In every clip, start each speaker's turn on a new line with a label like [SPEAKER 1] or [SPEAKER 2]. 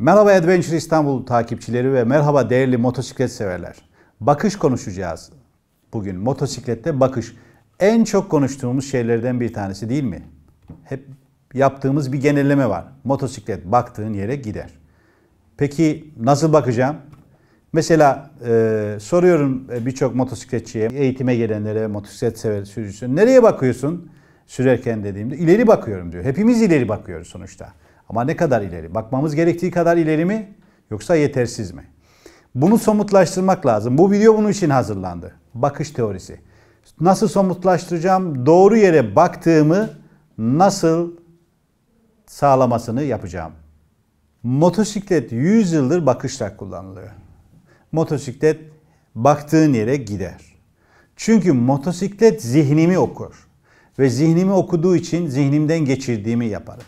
[SPEAKER 1] Merhaba Adventure İstanbul takipçileri ve merhaba değerli motosiklet severler. Bakış konuşacağız. Bugün motosiklette bakış en çok konuştuğumuz şeylerden bir tanesi değil mi? Hep yaptığımız bir genelleme var. Motosiklet baktığın yere gider. Peki nasıl bakacağım? Mesela e, soruyorum e, birçok motosikletçiye, eğitime gelenlere, motosiklet sever sürücüsü. Nereye bakıyorsun sürerken dediğimde? ileri bakıyorum diyor. Hepimiz ileri bakıyoruz sonuçta. Ama ne kadar ileri? Bakmamız gerektiği kadar ileri mi yoksa yetersiz mi? Bunu somutlaştırmak lazım. Bu video bunun için hazırlandı. Bakış teorisi. Nasıl somutlaştıracağım? Doğru yere baktığımı nasıl sağlamasını yapacağım. Motosiklet 100 yıldır bakışla kullanılıyor. Motosiklet baktığın yere gider. Çünkü motosiklet zihnimi okur ve zihnimi okuduğu için zihnimden geçirdiğimi yaparım.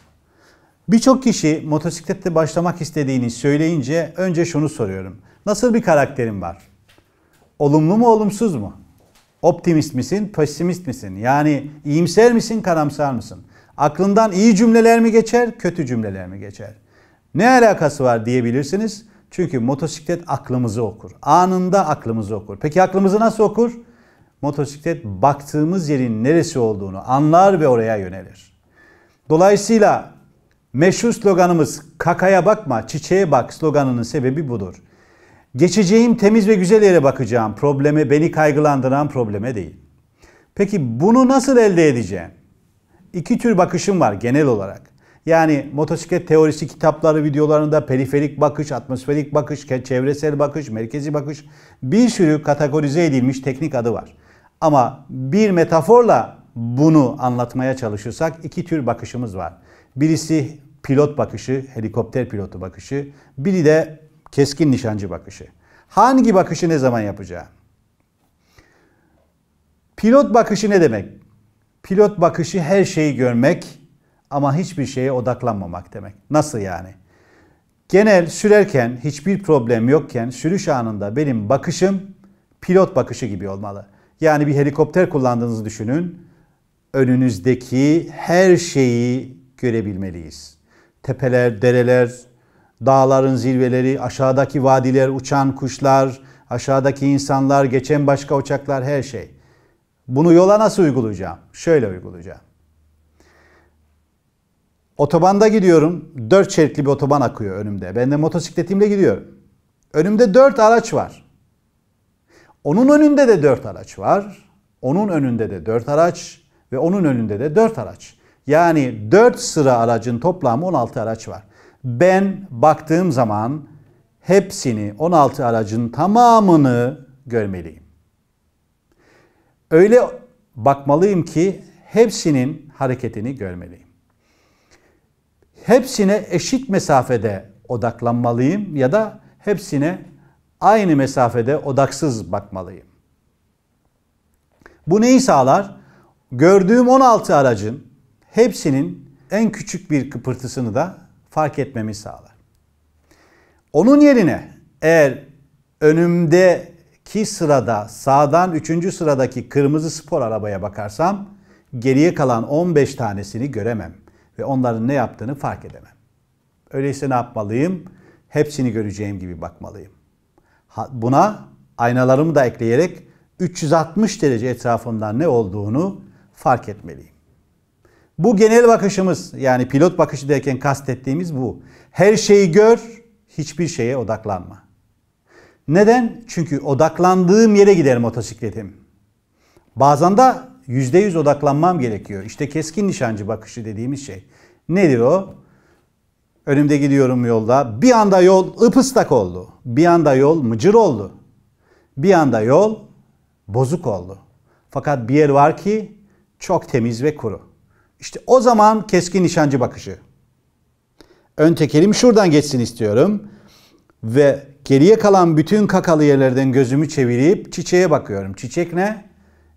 [SPEAKER 1] Birçok kişi motosiklette başlamak istediğini söyleyince önce şunu soruyorum. Nasıl bir karakterin var? Olumlu mu olumsuz mu? Optimist misin, pesimist misin? Yani iyimser misin, karamsar mısın? Aklından iyi cümleler mi geçer, kötü cümleler mi geçer? Ne alakası var diyebilirsiniz. Çünkü motosiklet aklımızı okur. Anında aklımızı okur. Peki aklımızı nasıl okur? Motosiklet baktığımız yerin neresi olduğunu anlar ve oraya yönelir. Dolayısıyla Meşhur sloganımız kakaya bakma çiçeğe bak sloganının sebebi budur. Geçeceğim temiz ve güzel yere bakacağım probleme beni kaygılandıran probleme değil. Peki bunu nasıl elde edeceğim? İki tür bakışım var genel olarak. Yani motosiklet teorisi kitapları videolarında periferik bakış, atmosferik bakış, çevresel bakış, merkezi bakış bir sürü kategorize edilmiş teknik adı var. Ama bir metaforla bunu anlatmaya çalışırsak iki tür bakışımız var. Birisi pilot bakışı, helikopter pilotu bakışı. Biri de keskin nişancı bakışı. Hangi bakışı ne zaman yapacağım? Pilot bakışı ne demek? Pilot bakışı her şeyi görmek ama hiçbir şeye odaklanmamak demek. Nasıl yani? Genel sürerken hiçbir problem yokken sürüş anında benim bakışım pilot bakışı gibi olmalı. Yani bir helikopter kullandığınızı düşünün önünüzdeki her şeyi görebilmeliyiz. Tepeler, dereler, dağların zirveleri, aşağıdaki vadiler, uçan kuşlar, aşağıdaki insanlar, geçen başka uçaklar her şey. Bunu yola nasıl uygulayacağım? Şöyle uygulayacağım. Otobanda gidiyorum. Dört şeritli bir otoban akıyor önümde. Ben de motosikletimle gidiyorum. Önümde dört araç var. Onun önünde de dört araç var. Onun önünde de dört araç ve onun önünde de 4 araç. Yani 4 sıra aracın toplamı 16 araç var. Ben baktığım zaman hepsini 16 aracın tamamını görmeliyim. Öyle bakmalıyım ki hepsinin hareketini görmeliyim. Hepsine eşit mesafede odaklanmalıyım ya da hepsine aynı mesafede odaksız bakmalıyım. Bu neyi sağlar? gördüğüm 16 aracın hepsinin en küçük bir kıpırtısını da fark etmemi sağlar. Onun yerine eğer önümdeki sırada sağdan 3. sıradaki kırmızı spor arabaya bakarsam geriye kalan 15 tanesini göremem ve onların ne yaptığını fark edemem. Öyleyse ne yapmalıyım? Hepsini göreceğim gibi bakmalıyım. Buna aynalarımı da ekleyerek 360 derece etrafımdan ne olduğunu fark etmeliyim. Bu genel bakışımız yani pilot bakışı derken kastettiğimiz bu. Her şeyi gör, hiçbir şeye odaklanma. Neden? Çünkü odaklandığım yere gider motosikletim. Bazen de yüzde yüz odaklanmam gerekiyor. İşte keskin nişancı bakışı dediğimiz şey. Nedir o? Önümde gidiyorum yolda. Bir anda yol ıpıstak oldu. Bir anda yol mıcır oldu. Bir anda yol bozuk oldu. Fakat bir yer var ki çok temiz ve kuru. İşte o zaman keskin nişancı bakışı. Ön tekerim şuradan geçsin istiyorum. Ve geriye kalan bütün kakalı yerlerden gözümü çevirip çiçeğe bakıyorum. Çiçek ne?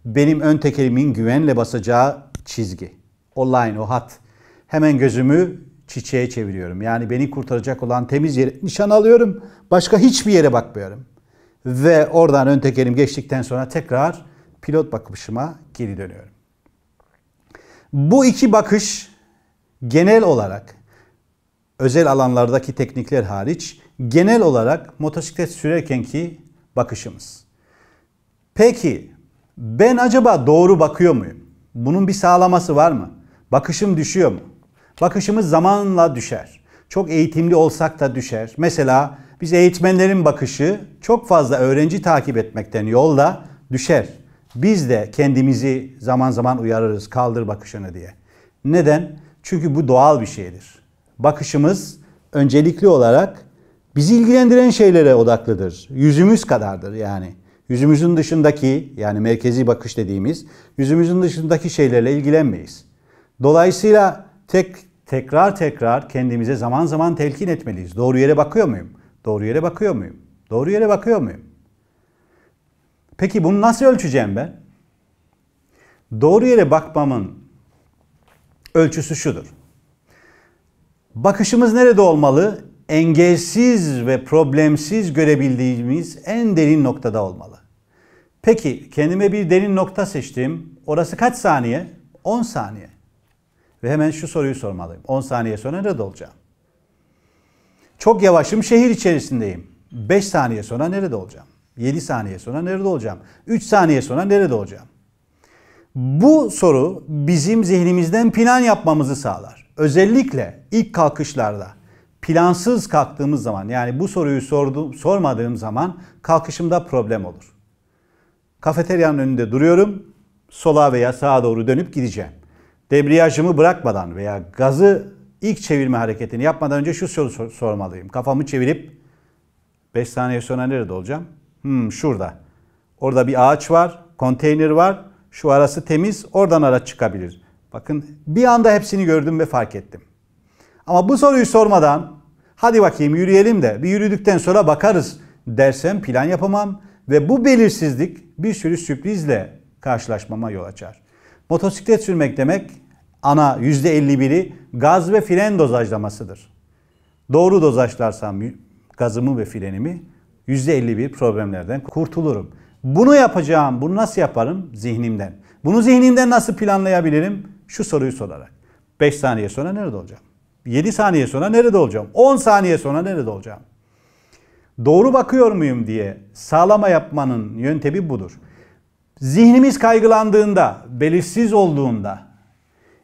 [SPEAKER 1] Benim ön tekerimin güvenle basacağı çizgi. O line, o hat. Hemen gözümü çiçeğe çeviriyorum. Yani beni kurtaracak olan temiz yere nişan alıyorum. Başka hiçbir yere bakmıyorum. Ve oradan ön tekerim geçtikten sonra tekrar pilot bakışıma geri dönüyorum. Bu iki bakış genel olarak özel alanlardaki teknikler hariç genel olarak motosiklet sürerkenki bakışımız. Peki ben acaba doğru bakıyor muyum? Bunun bir sağlaması var mı? Bakışım düşüyor mu? Bakışımız zamanla düşer. Çok eğitimli olsak da düşer. Mesela biz eğitmenlerin bakışı çok fazla öğrenci takip etmekten yolda düşer. Biz de kendimizi zaman zaman uyarırız kaldır bakışını diye. Neden? Çünkü bu doğal bir şeydir. Bakışımız öncelikli olarak bizi ilgilendiren şeylere odaklıdır. Yüzümüz kadardır yani. Yüzümüzün dışındaki yani merkezi bakış dediğimiz yüzümüzün dışındaki şeylerle ilgilenmeyiz. Dolayısıyla tek tekrar tekrar kendimize zaman zaman telkin etmeliyiz. Doğru yere bakıyor muyum? Doğru yere bakıyor muyum? Doğru yere bakıyor muyum? Peki bunu nasıl ölçeceğim ben? Doğru yere bakmamın ölçüsü şudur. Bakışımız nerede olmalı? Engelsiz ve problemsiz görebildiğimiz en derin noktada olmalı. Peki kendime bir derin nokta seçtim. Orası kaç saniye? 10 saniye. Ve hemen şu soruyu sormalıyım. 10 saniye sonra nerede olacağım? Çok yavaşım şehir içerisindeyim. 5 saniye sonra nerede olacağım? 7 saniye sonra nerede olacağım? 3 saniye sonra nerede olacağım? Bu soru bizim zihnimizden plan yapmamızı sağlar. Özellikle ilk kalkışlarda plansız kalktığımız zaman yani bu soruyu sordu, sormadığım zaman kalkışımda problem olur. Kafeteryanın önünde duruyorum. Sola veya sağa doğru dönüp gideceğim. Debriyajımı bırakmadan veya gazı ilk çevirme hareketini yapmadan önce şu soru sormalıyım. Kafamı çevirip 5 saniye sonra nerede olacağım? Hmm, şurada. Orada bir ağaç var, konteyner var. Şu arası temiz, oradan araç çıkabilir. Bakın bir anda hepsini gördüm ve fark ettim. Ama bu soruyu sormadan hadi bakayım yürüyelim de bir yürüdükten sonra bakarız dersem plan yapamam ve bu belirsizlik bir sürü sürprizle karşılaşmama yol açar. Motosiklet sürmek demek ana %51'i gaz ve fren dozajlamasıdır. Doğru dozajlarsam gazımı ve frenimi %51 problemlerden kurtulurum. Bunu yapacağım, bunu nasıl yaparım? Zihnimden. Bunu zihnimden nasıl planlayabilirim? Şu soruyu sorarak. 5 saniye sonra nerede olacağım? 7 saniye sonra nerede olacağım? 10 saniye sonra nerede olacağım? Doğru bakıyor muyum diye sağlama yapmanın yöntemi budur. Zihnimiz kaygılandığında, belirsiz olduğunda,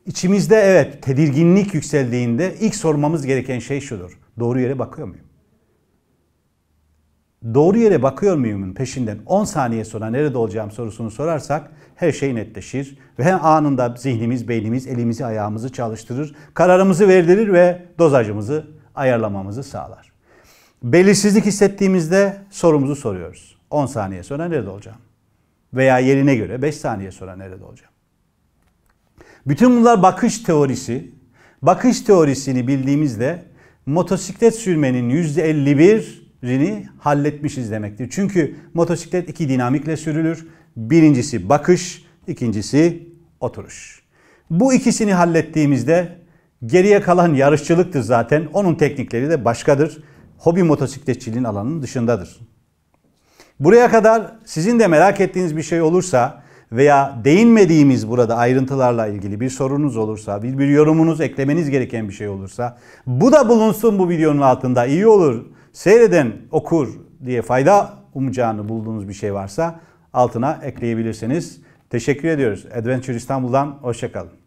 [SPEAKER 1] içimizde evet tedirginlik yükseldiğinde ilk sormamız gereken şey şudur. Doğru yere bakıyor muyum? doğru yere bakıyor muyumun peşinden 10 saniye sonra nerede olacağım sorusunu sorarsak her şey netleşir. Ve hem anında zihnimiz, beynimiz, elimizi, ayağımızı çalıştırır, kararımızı verdirir ve dozajımızı ayarlamamızı sağlar. Belirsizlik hissettiğimizde sorumuzu soruyoruz. 10 saniye sonra nerede olacağım? Veya yerine göre 5 saniye sonra nerede olacağım? Bütün bunlar bakış teorisi. Bakış teorisini bildiğimizde motosiklet sürmenin %51 rini halletmişiz demektir. Çünkü motosiklet iki dinamikle sürülür. Birincisi bakış, ikincisi oturuş. Bu ikisini hallettiğimizde geriye kalan yarışçılıktır zaten. Onun teknikleri de başkadır. Hobi motosikletçiliğin alanının dışındadır. Buraya kadar sizin de merak ettiğiniz bir şey olursa veya değinmediğimiz burada ayrıntılarla ilgili bir sorunuz olursa, bir, bir yorumunuz eklemeniz gereken bir şey olursa bu da bulunsun bu videonun altında iyi olur seyreden okur diye fayda umacağını bulduğunuz bir şey varsa altına ekleyebilirsiniz. Teşekkür ediyoruz. Adventure İstanbul'dan hoşçakalın.